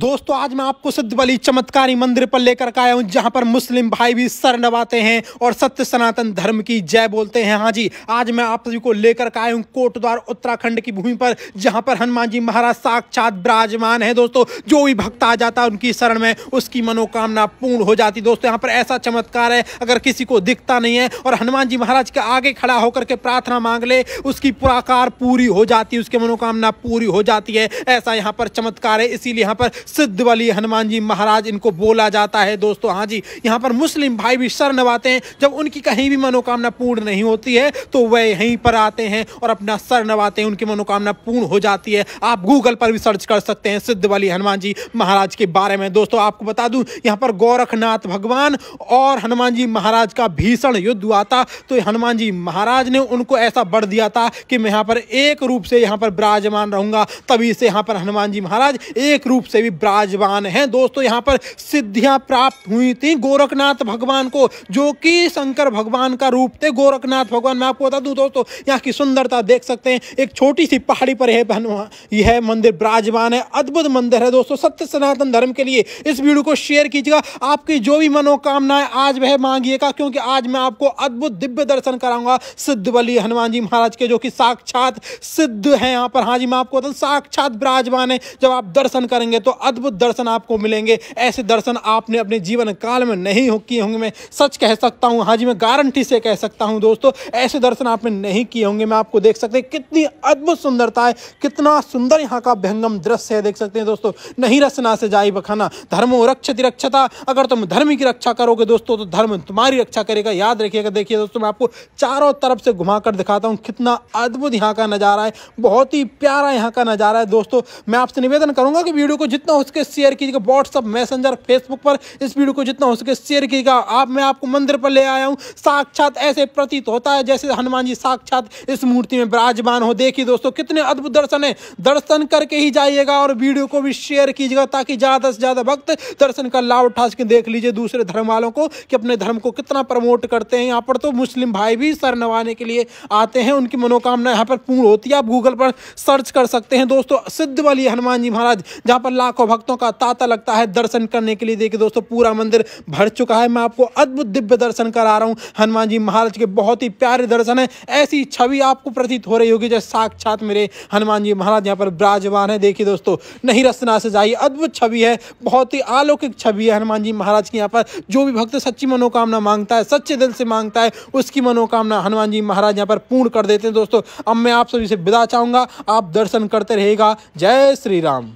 दोस्तों आज मैं आपको सिद्ध बली चमत्कारी मंदिर पर लेकर के आया हूँ जहाँ पर मुस्लिम भाई भी सर नवाते हैं और सत्य सनातन धर्म की जय बोलते हैं हाँ जी आज मैं आप सभी को लेकर के आया हूँ कोटद्वार उत्तराखंड की भूमि पर जहाँ पर हनुमान जी महाराज साक्षात विराजमान है दोस्तों जो भी भक्त आ जाता है उनकी शरण में उसकी मनोकामना पूर्ण हो जाती दोस्तों यहाँ पर ऐसा चमत्कार है अगर किसी को दिखता नहीं है और हनुमान जी महाराज के आगे खड़ा होकर के प्रार्थना मांग ले उसकी पुराकार पूरी हो जाती है उसकी मनोकामना पूरी हो जाती है ऐसा यहाँ पर चमत्कार है इसीलिए यहाँ पर सिद्ध वाली हनुमान जी महाराज इनको बोला जाता है दोस्तों हाँ जी यहाँ पर मुस्लिम भाई भी शरण आते हैं जब उनकी कहीं भी मनोकामना पूर्ण नहीं होती है तो वह यहीं पर आते हैं और अपना शरण आते हैं उनकी मनोकामना पूर्ण हो जाती है आप गूगल पर भी सर्च कर सकते हैं सिद्ध वाली हनुमान जी महाराज के बारे में दोस्तों आपको बता दूं यहाँ पर गोरखनाथ भगवान और हनुमान जी महाराज का भीषण युद्ध हुआ था तो हनुमान जी महाराज ने उनको ऐसा बढ़ दिया था कि मैं यहाँ पर एक रूप से यहाँ पर विराजमान रहूंगा तभी से यहाँ पर हनुमान जी महाराज एक रूप से भी विराजमान हैं दोस्तों यहाँ पर सिद्धियाँ प्राप्त हुई थी गोरखनाथ भगवान को जो कि शंकर भगवान का रूप थे गोरखनाथ भगवान मैं आपको बता दूँ दोस्तों यहाँ की सुंदरता देख सकते हैं एक छोटी सी पहाड़ी पर है यह यह मंदिर विराजमान है अद्भुत मंदिर है दोस्तों सत्य सनातन धर्म के लिए इस वीडियो को शेयर कीजिएगा आपकी जो भी मनोकामनाएं आज वह मांगिएगा क्योंकि आज मैं आपको अद्भुत दिव्य दर्शन कराऊंगा सिद्ध बलि हनुमान जी महाराज के जो कि साक्षात सिद्ध हैं यहाँ पर हाँ जी मैं आपको बता साक्षात विराजमान है जब आप दर्शन करेंगे तो तो अद्भुत दर्शन आपको मिलेंगे ऐसे दर्शन आपने अपने जीवन काल में नहीं किए होंगे मैं सच कह सकता हूँ हाँ जी मैं गारंटी से कह सकता हूँ दोस्तों ऐसे दर्शन आपने नहीं किए होंगे मैं आपको देख सकते कितनी अद्भुत सुंदरता है कितना सुंदर यहाँ का भयंगम दृश्य है देख सकते हैं दोस्तों नहीं रसना से जाई बखाना धर्मो रक्षति रक्षता अगर तुम धर्म की रक्षा करोगे दोस्तों तो धर्म तुम्हारी रक्षा करेगा याद रखिएगा देखिए दोस्तों मैं आपको चारों तरफ से घुमाकर दिखाता हूँ कितना अद्भुत यहाँ का नज़ारा है बहुत ही प्यारा यहाँ का नज़ारा है दोस्तों मैं आपसे निवेदन करूंगा कि वीडियो को जितना जितना हो सके शेयर कीजिएगा व्हाट्सअप मैसेंजर फेसबुक पर इस वीडियो को जितना हो सके शेयर कीजिएगा आप मैं आपको मंदिर पर ले आया हूँ साक्षात ऐसे प्रतीत होता है जैसे हनुमान जी साक्षात इस मूर्ति में विराजमान हो देखिए दोस्तों कितने अद्भुत दर्शन है दर्शन करके ही जाइएगा और वीडियो को भी शेयर कीजिएगा ताकि ज़्यादा से ज़्यादा भक्त दर्शन का लाभ उठा सके देख लीजिए दूसरे धर्म वालों को कि अपने धर्म को कितना प्रमोट करते हैं यहाँ पर तो मुस्लिम भाई भी सर नवाने के लिए आते हैं उनकी मनोकामना यहाँ पर पूर्ण होती है आप गूगल पर सर्च कर सकते हैं दोस्तों सिद्ध वाली हनुमान जी महाराज जहाँ पर लाख लाखों भक्तों का तांता लगता है दर्शन करने के लिए देखिए दोस्तों पूरा मंदिर भर चुका है मैं आपको अद्भुत दिव्य दर्शन करा रहा हूँ हनुमान जी महाराज के बहुत ही प्यारे दर्शन है ऐसी छवि आपको प्रतीत हो रही होगी जैसे साक्षात मेरे हनुमान जी महाराज यहाँ पर विराजमान है देखिए दोस्तों नहीं रसना से जाइए अद्भुत छवि है बहुत ही अलौकिक छवि है हनुमान जी महाराज की यहाँ पर जो भी भक्त सच्ची मनोकामना मांगता है सच्चे दिल से मांगता है उसकी मनोकामना हनुमान जी महाराज यहाँ पर पूर्ण कर देते हैं दोस्तों अब मैं आप सभी से विदा चाहूँगा आप दर्शन करते रहेगा जय श्री राम